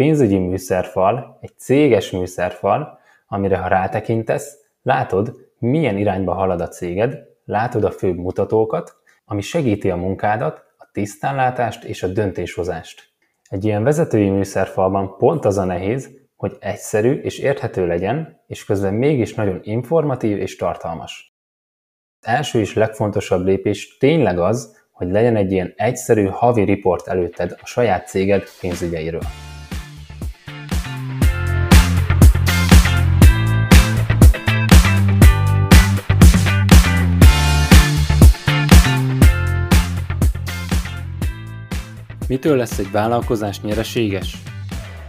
pénzügyi műszerfal, egy céges műszerfal, amire ha rátekintesz, látod, milyen irányba halad a céged, látod a főbb mutatókat, ami segíti a munkádat, a tisztánlátást és a döntéshozást. Egy ilyen vezetői műszerfalban pont az a nehéz, hogy egyszerű és érthető legyen, és közben mégis nagyon informatív és tartalmas. Az első és legfontosabb lépés tényleg az, hogy legyen egy ilyen egyszerű havi riport előtted a saját céged pénzügyeiről. Mitől lesz egy vállalkozás nyereséges?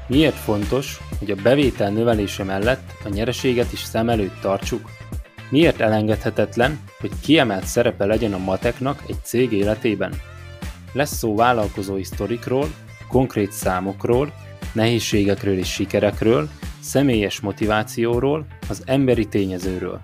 Miért fontos, hogy a bevétel növelése mellett a nyereséget is szem előtt tartsuk? Miért elengedhetetlen, hogy kiemelt szerepe legyen a mateknak egy cég életében? Lesz szó vállalkozói sztorikról, konkrét számokról, nehézségekről és sikerekről, személyes motivációról, az emberi tényezőről.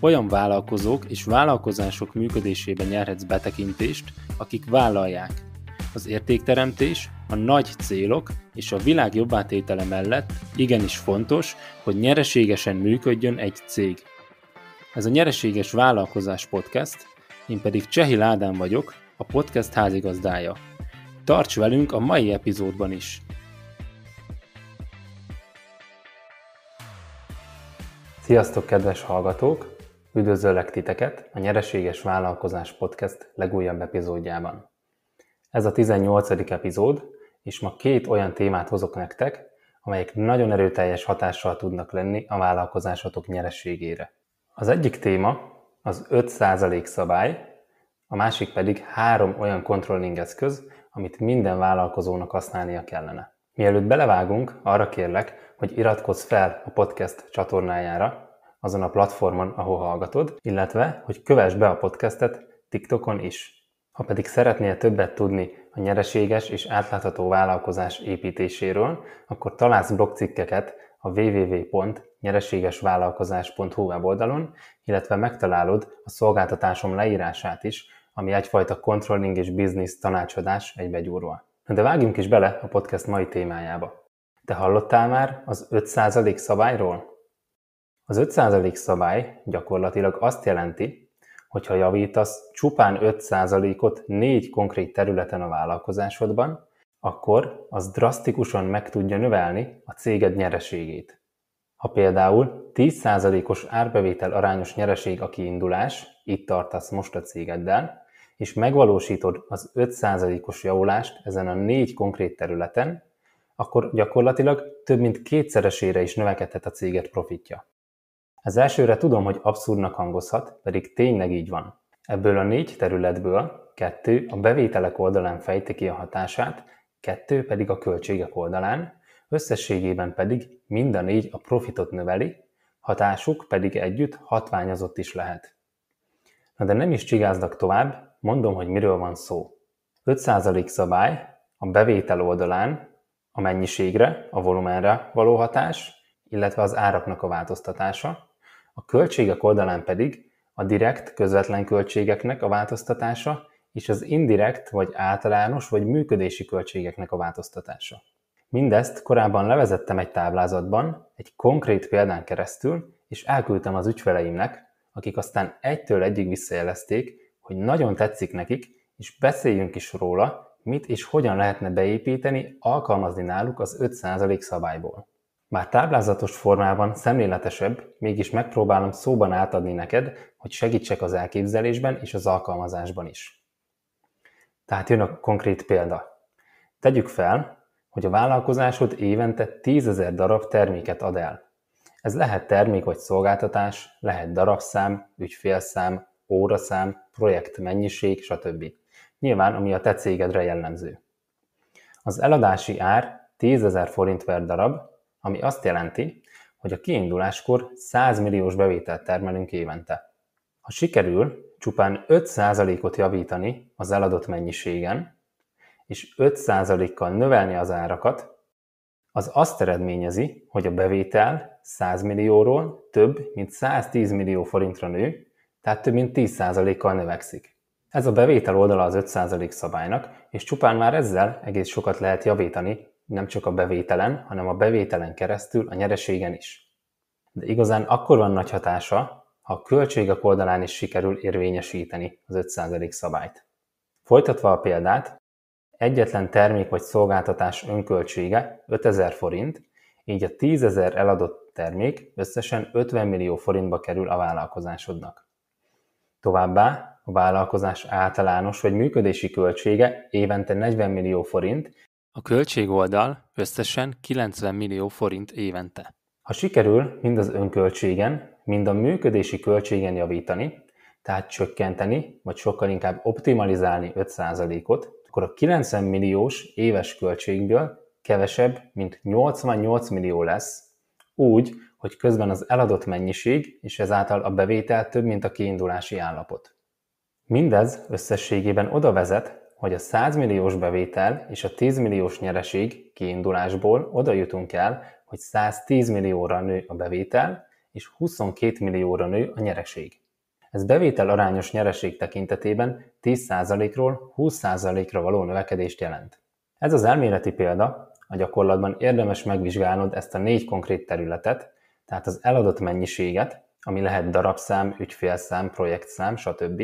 Olyan vállalkozók és vállalkozások működésében nyerhetsz betekintést, akik vállalják, az értékteremtés, a nagy célok és a világ jobbátétele mellett igenis fontos, hogy nyereségesen működjön egy cég. Ez a Nyereséges Vállalkozás Podcast, én pedig Csehi Ládán vagyok, a podcast házigazdája. Tarts velünk a mai epizódban is! Sziasztok, kedves hallgatók! Üdvözöllek titeket a Nyereséges Vállalkozás Podcast legújabb epizódjában. Ez a 18. epizód, és ma két olyan témát hozok nektek, amelyek nagyon erőteljes hatással tudnak lenni a vállalkozásatok nyereségére. Az egyik téma az 5% szabály, a másik pedig három olyan controlling eszköz, amit minden vállalkozónak használnia kellene. Mielőtt belevágunk, arra kérlek, hogy iratkozz fel a podcast csatornájára, azon a platformon, ahol hallgatod, illetve, hogy kövess be a podcastet TikTokon is. Ha pedig szeretnél többet tudni a nyereséges és átlátható vállalkozás építéséről, akkor találsz blogcikkeket a www.nyereségesvállalkozás.hu weboldalon, illetve megtalálod a szolgáltatásom leírását is, ami egyfajta controlling és business tanácsadás egybegyúrva. De vágjunk is bele a podcast mai témájába. Te hallottál már az 5% szabályról? Az 5% szabály gyakorlatilag azt jelenti, hogyha javítasz csupán 5%-ot négy konkrét területen a vállalkozásodban, akkor az drasztikusan meg tudja növelni a céged nyereségét. Ha például 10%-os árbevétel arányos nyereség a kiindulás, itt tartasz most a cégeddel, és megvalósítod az 5%-os javulást ezen a négy konkrét területen, akkor gyakorlatilag több mint kétszeresére is növekedhet a céged profitja. Ez elsőre tudom, hogy abszurdnak hangozhat, pedig tényleg így van. Ebből a négy területből kettő a bevételek oldalán fejti ki a hatását, kettő pedig a költségek oldalán, összességében pedig mind a négy a profitot növeli, hatásuk pedig együtt hatványozott is lehet. Na de nem is csigázdak tovább, mondom, hogy miről van szó. 5% szabály a bevétel oldalán a mennyiségre, a volumenre való hatás, illetve az áraknak a változtatása, a költségek oldalán pedig a direkt, közvetlen költségeknek a változtatása és az indirekt vagy általános vagy működési költségeknek a változtatása. Mindezt korábban levezettem egy táblázatban, egy konkrét példán keresztül, és elküldtem az ügyfeleimnek, akik aztán egytől egyig visszajelezték, hogy nagyon tetszik nekik, és beszéljünk is róla, mit és hogyan lehetne beépíteni, alkalmazni náluk az 5% szabályból. Bár táblázatos formában szemléletesebb, mégis megpróbálom szóban átadni neked, hogy segítsek az elképzelésben és az alkalmazásban is. Tehát jön a konkrét példa. Tegyük fel, hogy a vállalkozásod évente 10.000 darab terméket ad el. Ez lehet termék vagy szolgáltatás, lehet darabszám, ügyfélszám, óraszám, projekt mennyiség, stb. Nyilván, ami a te cégedre jellemző. Az eladási ár 10.000 forint per darab, ami azt jelenti, hogy a kiinduláskor 100 milliós bevételt termelünk évente. Ha sikerül csupán 5%-ot javítani az eladott mennyiségen, és 5%-kal növelni az árakat, az azt eredményezi, hogy a bevétel 100 millióról több, mint 110 millió forintra nő, tehát több mint 10%-kal növekszik. Ez a bevétel oldala az 5% szabálynak, és csupán már ezzel egész sokat lehet javítani nem csak a bevételen, hanem a bevételen keresztül a nyereségen is. De igazán akkor van nagy hatása, ha a költségek oldalán is sikerül érvényesíteni az 5% szabályt. Folytatva a példát, egyetlen termék vagy szolgáltatás önköltsége 5000 forint, így a 10.000 eladott termék összesen 50 millió forintba kerül a vállalkozásodnak. Továbbá a vállalkozás általános vagy működési költsége évente 40 millió forint, a költségoldal összesen 90 millió forint évente. Ha sikerül mind az önköltségen, mind a működési költségen javítani, tehát csökkenteni, vagy sokkal inkább optimalizálni 5%-ot, akkor a 90 milliós éves költségből kevesebb, mint 88 millió lesz, úgy, hogy közben az eladott mennyiség és ezáltal a bevétel több, mint a kiindulási állapot. Mindez összességében oda vezet, hogy a 100 milliós bevétel és a 10 milliós nyereség kiindulásból oda jutunk el, hogy 110 millióra nő a bevétel, és 22 millióra nő a nyereség. Ez bevétel arányos nyereség tekintetében 10%-ról 20%-ra való növekedést jelent. Ez az elméleti példa, a gyakorlatban érdemes megvizsgálnod ezt a négy konkrét területet, tehát az eladott mennyiséget, ami lehet darabszám, ügyfélszám, projektszám, stb.,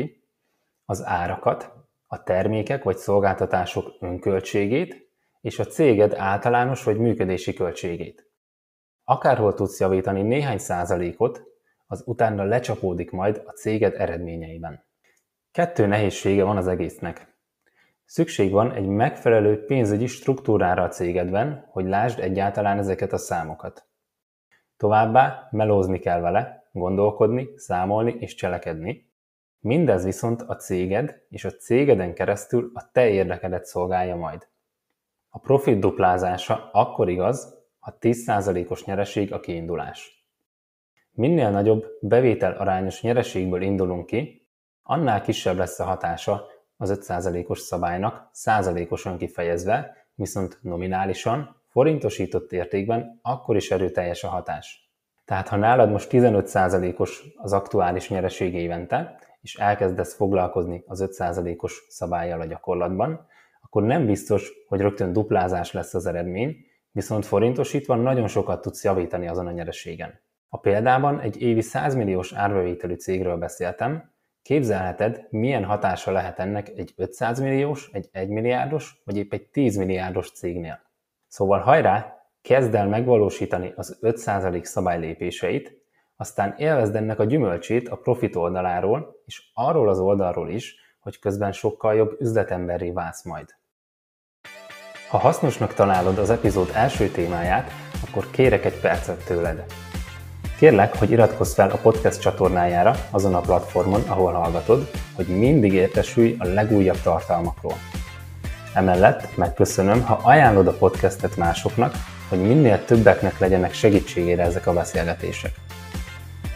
az árakat, a termékek vagy szolgáltatások önköltségét és a céged általános vagy működési költségét. Akárhol tudsz javítani néhány százalékot, az utána lecsapódik majd a céged eredményeiben. Kettő nehézsége van az egésznek. Szükség van egy megfelelő pénzügyi struktúrára a cégedben, hogy lásd egyáltalán ezeket a számokat. Továbbá melózni kell vele, gondolkodni, számolni és cselekedni, Mindez viszont a céged és a cégeden keresztül a te érdekedet szolgálja majd. A profit duplázása akkor igaz, ha 10%-os nyereség a kiindulás. Minél nagyobb bevétel arányos nyereségből indulunk ki, annál kisebb lesz a hatása az 5%-os szabálynak, százalékosan kifejezve, viszont nominálisan, forintosított értékben akkor is erőteljes a hatás. Tehát ha nálad most 15%-os az aktuális nyereség évente, és elkezdesz foglalkozni az 5%-os szabályjal a gyakorlatban, akkor nem biztos, hogy rögtön duplázás lesz az eredmény, viszont forintosítva nagyon sokat tudsz javítani azon a nyereségen. A példában egy évi 100 milliós árbevételű cégről beszéltem, képzelheted, milyen hatása lehet ennek egy 500 milliós, egy 1 milliárdos, vagy épp egy 10 milliárdos cégnél. Szóval hajrá, kezd el megvalósítani az 5% szabály lépéseit, aztán élvezd ennek a gyümölcsét a profit oldaláról, és arról az oldalról is, hogy közben sokkal jobb üzletemberré válsz majd. Ha hasznosnak találod az epizód első témáját, akkor kérek egy percet tőled. Kérlek, hogy iratkozz fel a podcast csatornájára azon a platformon, ahol hallgatod, hogy mindig értesülj a legújabb tartalmakról. Emellett megköszönöm, ha ajánlod a podcastet másoknak, hogy minél többeknek legyenek segítségére ezek a beszélgetések.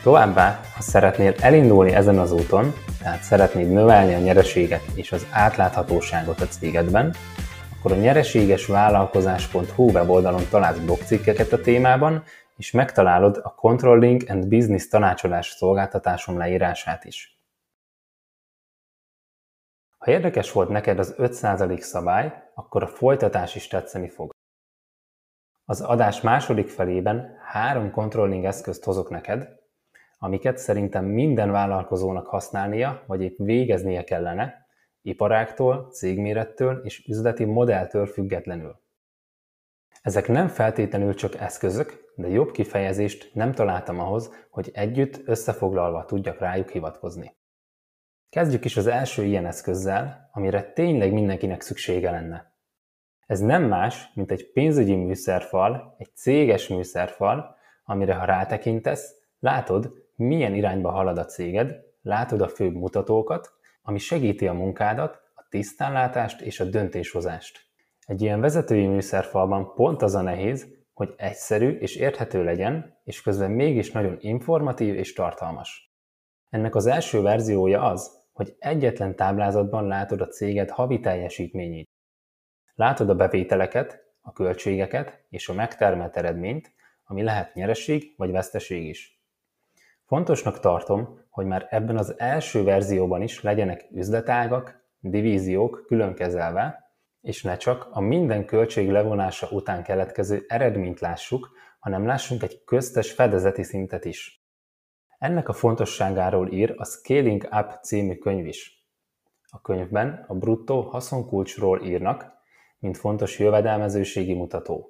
Továbbá, ha szeretnél elindulni ezen az úton, tehát szeretnéd növelni a nyereséget és az átláthatóságot a cégedben, akkor a nyereségesvállalkozás.hu weboldalon találsz blogcikkeket a témában, és megtalálod a Controlling and Business tanácsolás szolgáltatásom leírását is. Ha érdekes volt neked az 5% szabály, akkor a folytatás is tetszeni fog. Az adás második felében három controlling eszközt hozok neked, amiket szerintem minden vállalkozónak használnia, vagy épp végeznie kellene, iparáktól, cégmérettől és üzleti modelltől függetlenül. Ezek nem feltétlenül csak eszközök, de jobb kifejezést nem találtam ahhoz, hogy együtt összefoglalva tudjak rájuk hivatkozni. Kezdjük is az első ilyen eszközzel, amire tényleg mindenkinek szüksége lenne. Ez nem más, mint egy pénzügyi műszerfal, egy céges műszerfal, amire ha rátekintesz, látod, milyen irányba halad a céged, látod a főbb mutatókat, ami segíti a munkádat, a tisztánlátást és a döntéshozást. Egy ilyen vezetői műszerfalban pont az a nehéz, hogy egyszerű és érthető legyen, és közben mégis nagyon informatív és tartalmas. Ennek az első verziója az, hogy egyetlen táblázatban látod a céged havi teljesítményét. Látod a bevételeket, a költségeket és a megtermelt eredményt, ami lehet nyereség vagy veszteség is. Fontosnak tartom, hogy már ebben az első verzióban is legyenek üzletágak, divíziók különkezelve, és ne csak a minden költség levonása után keletkező eredményt lássuk, hanem lássunk egy köztes fedezeti szintet is. Ennek a fontosságáról ír a Scaling Up című könyv is. A könyvben a bruttó haszonkulcsról írnak, mint fontos jövedelmezőségi mutató.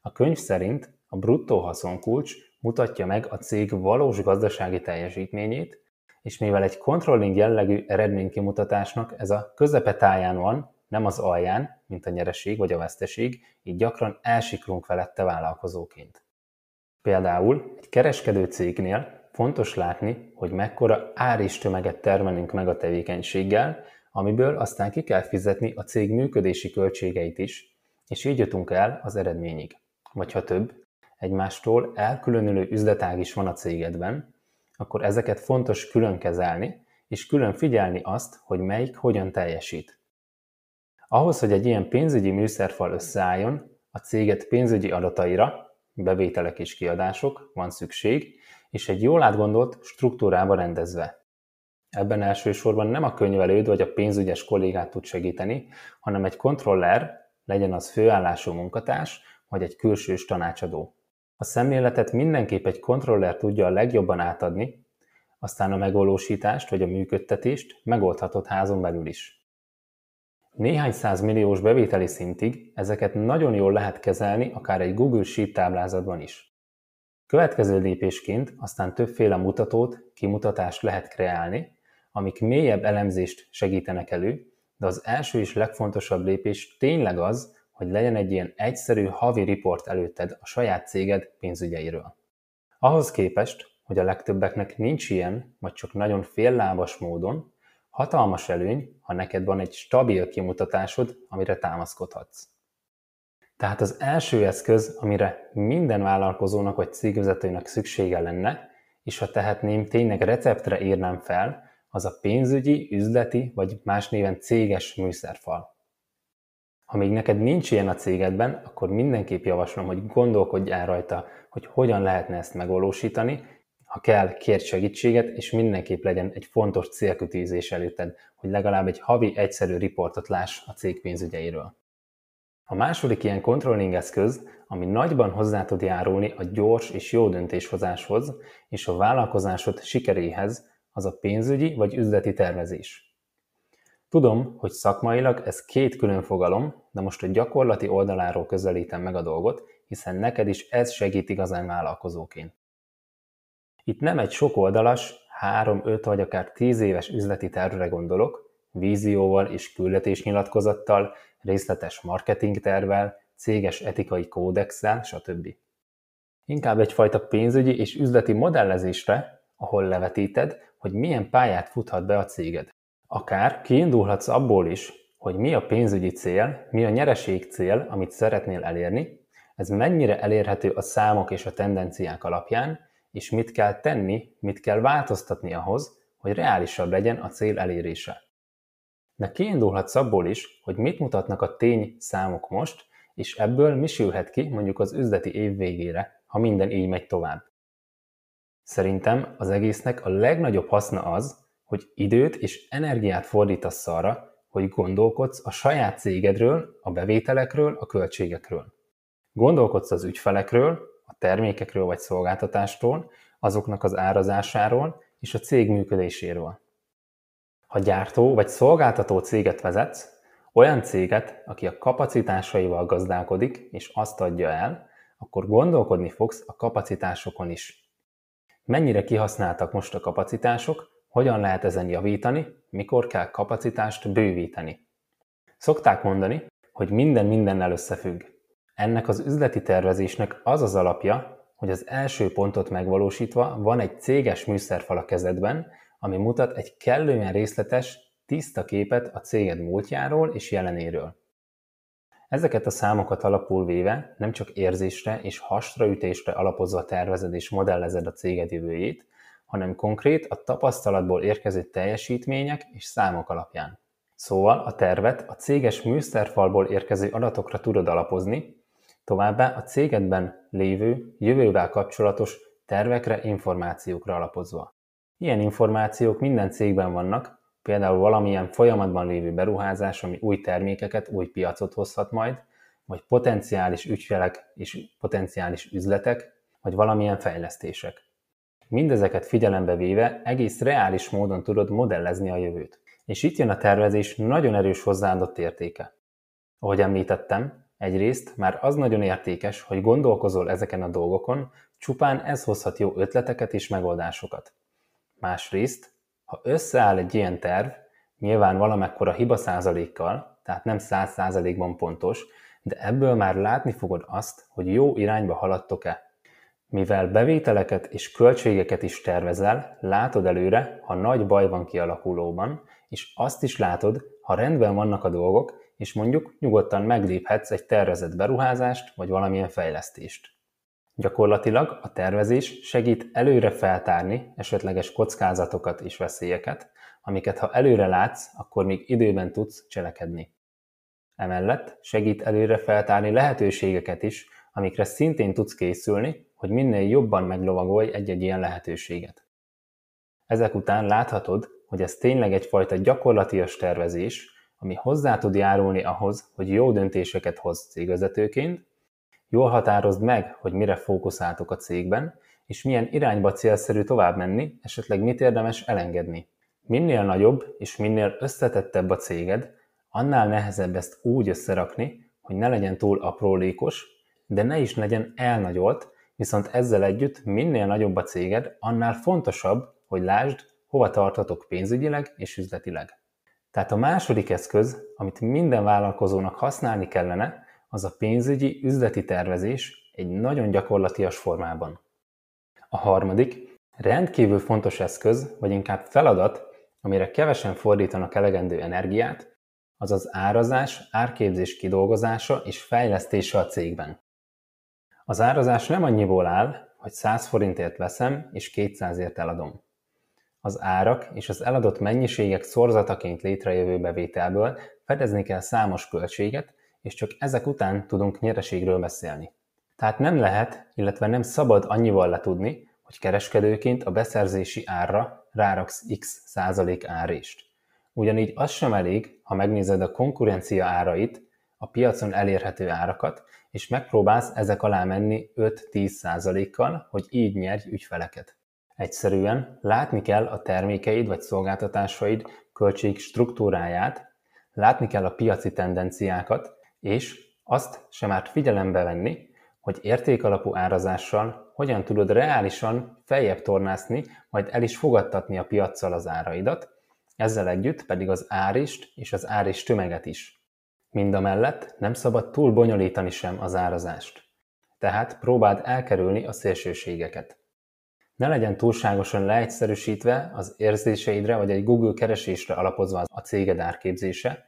A könyv szerint a bruttó haszonkulcs mutatja meg a cég valós gazdasági teljesítményét, és mivel egy controlling jellegű eredménykimutatásnak ez a közepetáján van, nem az alján, mint a nyereség vagy a veszteség, így gyakran elsiklunk felette vállalkozóként. Például egy kereskedő cégnél fontos látni, hogy mekkora tömeget termelünk meg a tevékenységgel, amiből aztán ki kell fizetni a cég működési költségeit is, és így jutunk el az eredményig. Vagy ha több, egymástól elkülönülő üzletág is van a cégedben, akkor ezeket fontos külön kezelni, és külön figyelni azt, hogy melyik hogyan teljesít. Ahhoz, hogy egy ilyen pénzügyi műszerfal összeálljon, a céget pénzügyi adataira, bevételek és kiadások van szükség, és egy jól átgondolt struktúrába rendezve. Ebben elsősorban nem a könyvelőd vagy a pénzügyes kollégát tud segíteni, hanem egy kontroller, legyen az főállású munkatárs, vagy egy külsős tanácsadó. A szemléletet mindenképp egy kontroller tudja a legjobban átadni, aztán a megvalósítást vagy a működtetést megoldhatod házon belül is. Néhány százmilliós bevételi szintig ezeket nagyon jól lehet kezelni akár egy Google Sheet táblázatban is. Következő lépésként aztán többféle mutatót, kimutatást lehet kreálni, amik mélyebb elemzést segítenek elő, de az első és legfontosabb lépés tényleg az, hogy legyen egy ilyen egyszerű havi riport előtted a saját céged pénzügyeiről. Ahhoz képest, hogy a legtöbbeknek nincs ilyen, vagy csak nagyon féllábas módon, hatalmas előny, ha neked van egy stabil kimutatásod, amire támaszkodhatsz. Tehát az első eszköz, amire minden vállalkozónak vagy cégvezetőnek szüksége lenne, és ha tehetném, tényleg receptre írnám fel, az a pénzügyi, üzleti vagy más néven céges műszerfal. Ha még neked nincs ilyen a cégedben, akkor mindenképp javaslom, hogy gondolkodj el rajta, hogy hogyan lehetne ezt megvalósítani, ha kell, kérj segítséget, és mindenképp legyen egy fontos célkütőzés előtted, hogy legalább egy havi egyszerű riportot láss a cég pénzügyeiről. A második ilyen controlling eszköz, ami nagyban hozzá tud járulni a gyors és jó döntéshozáshoz és a vállalkozásod sikeréhez, az a pénzügyi vagy üzleti tervezés. Tudom, hogy szakmailag ez két külön fogalom, de most a gyakorlati oldaláról közelítem meg a dolgot, hiszen neked is ez segít igazán vállalkozóként. Itt nem egy sokoldalas, három, öt vagy akár tíz éves üzleti tervre gondolok, vízióval és küldetésnyilatkozattal, részletes marketingtervel, céges etikai kódexsel, stb. Inkább egyfajta pénzügyi és üzleti modellezésre, ahol levetíted, hogy milyen pályát futhat be a céged. Akár kiindulhatsz abból is, hogy mi a pénzügyi cél, mi a nyereség cél, amit szeretnél elérni, ez mennyire elérhető a számok és a tendenciák alapján, és mit kell tenni, mit kell változtatni ahhoz, hogy reálisabb legyen a cél elérése. De kiindulhatsz abból is, hogy mit mutatnak a tény számok most, és ebből mi sülhet ki mondjuk az üzleti év végére, ha minden így megy tovább. Szerintem az egésznek a legnagyobb haszna az, hogy időt és energiát fordítasz arra, hogy gondolkodsz a saját cégedről, a bevételekről, a költségekről. Gondolkodsz az ügyfelekről, a termékekről vagy szolgáltatástól, azoknak az árazásáról és a cég működéséről. Ha gyártó vagy szolgáltató céget vezetsz, olyan céget, aki a kapacitásaival gazdálkodik és azt adja el, akkor gondolkodni fogsz a kapacitásokon is. Mennyire kihasználtak most a kapacitások, hogyan lehet ezen javítani, mikor kell kapacitást bővíteni? Szokták mondani, hogy minden mindennel összefügg. Ennek az üzleti tervezésnek az az alapja, hogy az első pontot megvalósítva van egy céges műszerfal a kezedben, ami mutat egy kellően részletes, tiszta képet a céged múltjáról és jelenéről. Ezeket a számokat alapul véve nem csak érzésre és hasraütésre alapozva tervezed és modellezed a céged jövőjét, hanem konkrét, a tapasztalatból érkező teljesítmények és számok alapján. Szóval a tervet a céges műszerfalból érkező adatokra tudod alapozni, továbbá a cégedben lévő, jövővel kapcsolatos tervekre, információkra alapozva. Ilyen információk minden cégben vannak, például valamilyen folyamatban lévő beruházás, ami új termékeket, új piacot hozhat majd, vagy potenciális ügyfelek és potenciális üzletek, vagy valamilyen fejlesztések. Mindezeket figyelembe véve egész reális módon tudod modellezni a jövőt. És itt jön a tervezés nagyon erős hozzáadott értéke. Ahogy említettem, egyrészt már az nagyon értékes, hogy gondolkozol ezeken a dolgokon, csupán ez hozhat jó ötleteket és megoldásokat. Másrészt, ha összeáll egy ilyen terv, nyilván valamekkora hiba százalékkal, tehát nem száz százalékban pontos, de ebből már látni fogod azt, hogy jó irányba haladtok-e. Mivel bevételeket és költségeket is tervezel, látod előre, ha nagy baj van kialakulóban, és azt is látod, ha rendben vannak a dolgok, és mondjuk nyugodtan megléphetsz egy tervezett beruházást vagy valamilyen fejlesztést. Gyakorlatilag a tervezés segít előre feltárni esetleges kockázatokat és veszélyeket, amiket ha előre látsz, akkor még időben tudsz cselekedni. Emellett segít előre feltárni lehetőségeket is, amikre szintén tudsz készülni, hogy minél jobban meglovagolj egy-egy ilyen lehetőséget. Ezek után láthatod, hogy ez tényleg egyfajta gyakorlatias tervezés, ami hozzá tud járulni ahhoz, hogy jó döntéseket hozz cégvezetőként, jól határozd meg, hogy mire fókuszáltok a cégben, és milyen irányba célszerű tovább menni, esetleg mit érdemes elengedni. Minél nagyobb és minél összetettebb a céged, annál nehezebb ezt úgy összerakni, hogy ne legyen túl aprólékos, de ne is legyen elnagyolt, viszont ezzel együtt minél nagyobb a céged, annál fontosabb, hogy lásd, hova tartatok pénzügyileg és üzletileg. Tehát a második eszköz, amit minden vállalkozónak használni kellene, az a pénzügyi üzleti tervezés egy nagyon gyakorlatias formában. A harmadik, rendkívül fontos eszköz, vagy inkább feladat, amire kevesen fordítanak elegendő energiát, az az árazás, árképzés kidolgozása és fejlesztése a cégben. Az árazás nem annyiból áll, hogy 100 forintért veszem és 200ért eladom. Az árak és az eladott mennyiségek szorzataként létrejövő bevételből fedezni kell számos költséget, és csak ezek után tudunk nyereségről beszélni. Tehát nem lehet, illetve nem szabad annyival letudni, hogy kereskedőként a beszerzési árra ráraksz x százalék árést. Ugyanígy az sem elég, ha megnézed a konkurencia árait, a piacon elérhető árakat, és megpróbálsz ezek alá menni 5-10%-kal, hogy így nyerj ügyfeleket. Egyszerűen látni kell a termékeid vagy szolgáltatásaid költség struktúráját, látni kell a piaci tendenciákat, és azt sem árt figyelembe venni, hogy értékalapú árazással hogyan tudod reálisan feljebb tornászni, majd el is fogadtatni a piaccal az áraidat, ezzel együtt pedig az árist és az árist tömeget is mellett nem szabad túl bonyolítani sem az árazást. Tehát próbáld elkerülni a szélsőségeket. Ne legyen túlságosan leegyszerűsítve az érzéseidre vagy egy Google keresésre alapozva a céged árképzése,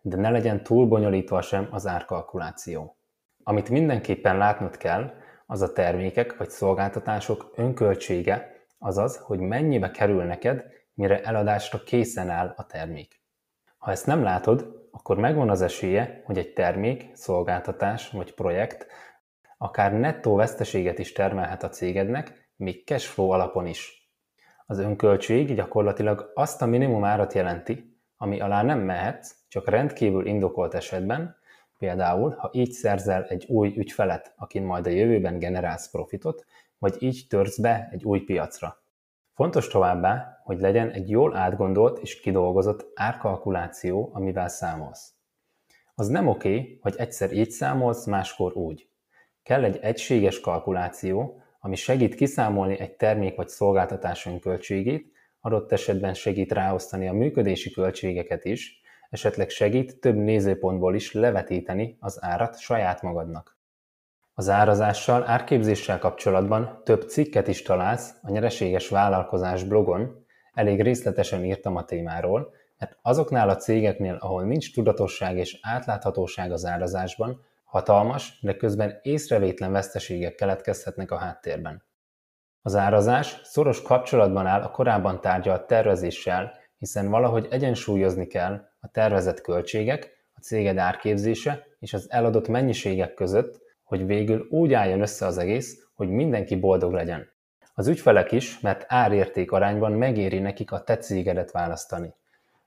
de ne legyen túl bonyolítva sem az árkalkuláció. Amit mindenképpen látnod kell, az a termékek vagy szolgáltatások önköltsége, azaz, hogy mennyibe kerül neked, mire eladásra készen áll a termék. Ha ezt nem látod, akkor megvan az esélye, hogy egy termék, szolgáltatás vagy projekt akár nettó veszteséget is termelhet a cégednek, még cashflow alapon is. Az önköltség gyakorlatilag azt a minimum árat jelenti, ami alá nem mehetsz, csak rendkívül indokolt esetben, például ha így szerzel egy új ügyfelet, akin majd a jövőben generálsz profitot, vagy így törsz be egy új piacra. Fontos továbbá, hogy legyen egy jól átgondolt és kidolgozott árkalkuláció, amivel számolsz. Az nem oké, hogy egyszer így számolsz, máskor úgy. Kell egy egységes kalkuláció, ami segít kiszámolni egy termék vagy szolgáltatás önköltségét, adott esetben segít ráosztani a működési költségeket is, esetleg segít több nézőpontból is levetíteni az árat saját magadnak. Az árazással, árképzéssel kapcsolatban több cikket is találsz a Nyereséges Vállalkozás blogon, elég részletesen írtam a témáról, mert azoknál a cégeknél, ahol nincs tudatosság és átláthatóság az árazásban, hatalmas, de közben észrevétlen veszteségek keletkezhetnek a háttérben. Az árazás szoros kapcsolatban áll a korábban tárgyalt tervezéssel, hiszen valahogy egyensúlyozni kell a tervezett költségek, a céged árképzése és az eladott mennyiségek között, hogy végül úgy álljon össze az egész, hogy mindenki boldog legyen. Az ügyfelek is, mert árérték arányban megéri nekik a te cégedet választani.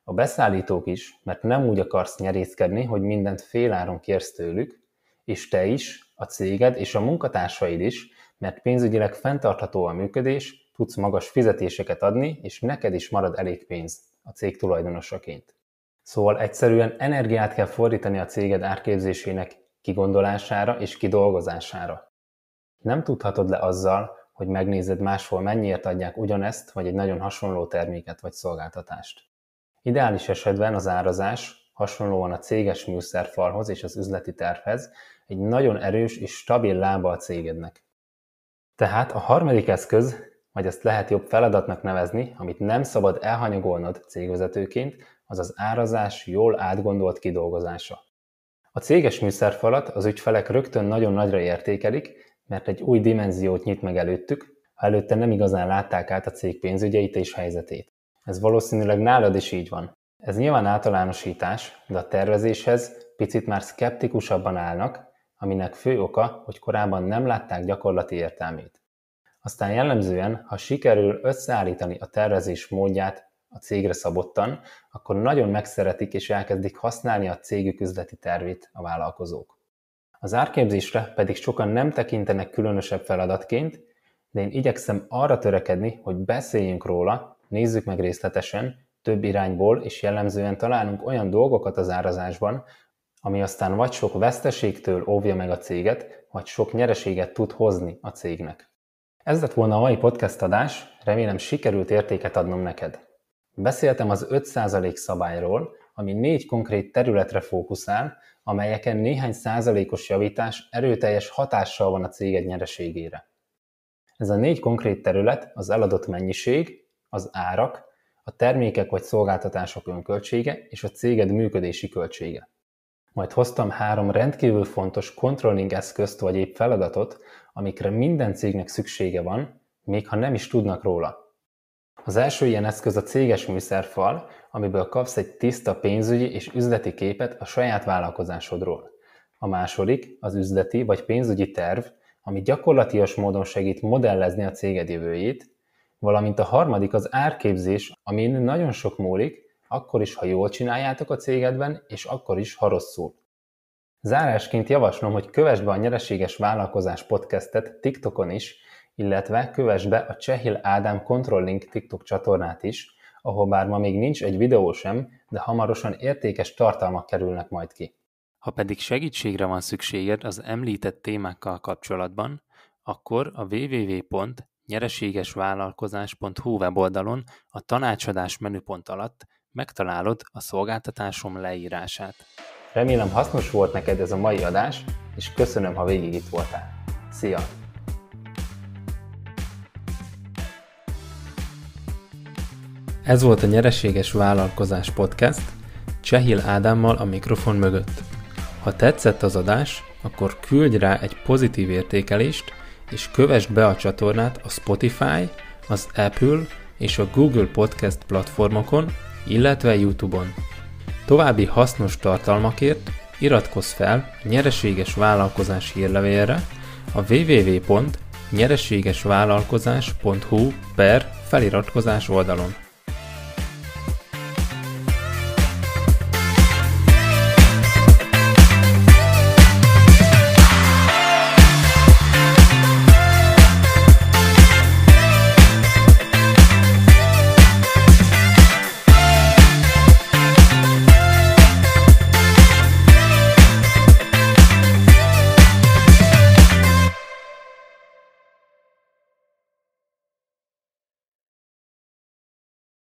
A beszállítók is, mert nem úgy akarsz nyerészkedni, hogy mindent féláron kérsz tőlük, és te is, a céged és a munkatársaid is, mert pénzügyileg fenntartható a működés, tudsz magas fizetéseket adni, és neked is marad elég pénz a cég tulajdonosaként. Szóval egyszerűen energiát kell fordítani a céged árképzésének kigondolására és kidolgozására. Nem tudhatod le azzal, hogy megnézed máshol mennyiért adják ugyanezt, vagy egy nagyon hasonló terméket vagy szolgáltatást. Ideális esetben az árazás, hasonlóan a céges műszerfalhoz és az üzleti tervhez, egy nagyon erős és stabil lába a cégednek. Tehát a harmadik eszköz, vagy ezt lehet jobb feladatnak nevezni, amit nem szabad elhanyagolnod cégvezetőként, az az árazás jól átgondolt kidolgozása. A céges műszerfalat az ügyfelek rögtön nagyon nagyra értékelik, mert egy új dimenziót nyit meg előttük, ha előtte nem igazán látták át a cég pénzügyeit és helyzetét. Ez valószínűleg nálad is így van. Ez nyilván általánosítás, de a tervezéshez picit már szkeptikusabban állnak, aminek fő oka, hogy korábban nem látták gyakorlati értelmét. Aztán jellemzően, ha sikerül összeállítani a tervezés módját a cégre szabottan, akkor nagyon megszeretik és elkezdik használni a cégük üzleti tervét a vállalkozók. Az árképzésre pedig sokan nem tekintenek különösebb feladatként, de én igyekszem arra törekedni, hogy beszéljünk róla, nézzük meg részletesen, több irányból, és jellemzően találunk olyan dolgokat az árazásban, ami aztán vagy sok veszteségtől óvja meg a céget, vagy sok nyereséget tud hozni a cégnek. Ez lett volna a mai podcast adás, remélem sikerült értéket adnom neked. Beszéltem az 5% szabályról, ami négy konkrét területre fókuszál, amelyeken néhány százalékos javítás erőteljes hatással van a céged nyereségére. Ez a négy konkrét terület az eladott mennyiség, az árak, a termékek vagy szolgáltatások önköltsége és a céged működési költsége. Majd hoztam három rendkívül fontos controlling eszközt vagy épp feladatot, amikre minden cégnek szüksége van, még ha nem is tudnak róla – az első ilyen eszköz a céges műszerfal, amiből kapsz egy tiszta pénzügyi és üzleti képet a saját vállalkozásodról. A második az üzleti vagy pénzügyi terv, ami gyakorlatias módon segít modellezni a céged jövőjét, valamint a harmadik az árképzés, amin nagyon sok múlik, akkor is, ha jól csináljátok a cégedben, és akkor is, ha rosszul. Zárásként javaslom, hogy kövess be a Nyereséges Vállalkozás podcastet TikTokon is, illetve kövess be a Csehil Ádám Controlling TikTok csatornát is, ahol bár ma még nincs egy videó sem, de hamarosan értékes tartalmak kerülnek majd ki. Ha pedig segítségre van szükséged az említett témákkal kapcsolatban, akkor a www.nyereségesvállalkozás.hu weboldalon a tanácsadás menüpont alatt megtalálod a szolgáltatásom leírását. Remélem hasznos volt neked ez a mai adás, és köszönöm, ha végig itt voltál. Szia! Ez volt a Nyereséges Vállalkozás Podcast, Csehil Ádámmal a mikrofon mögött. Ha tetszett az adás, akkor küldj rá egy pozitív értékelést, és kövess be a csatornát a Spotify, az Apple és a Google Podcast platformokon, illetve YouTube-on. További hasznos tartalmakért iratkozz fel a Nyereséges Vállalkozás hírlevélre a www.nyereségesvállalkozás.hu per feliratkozás oldalon.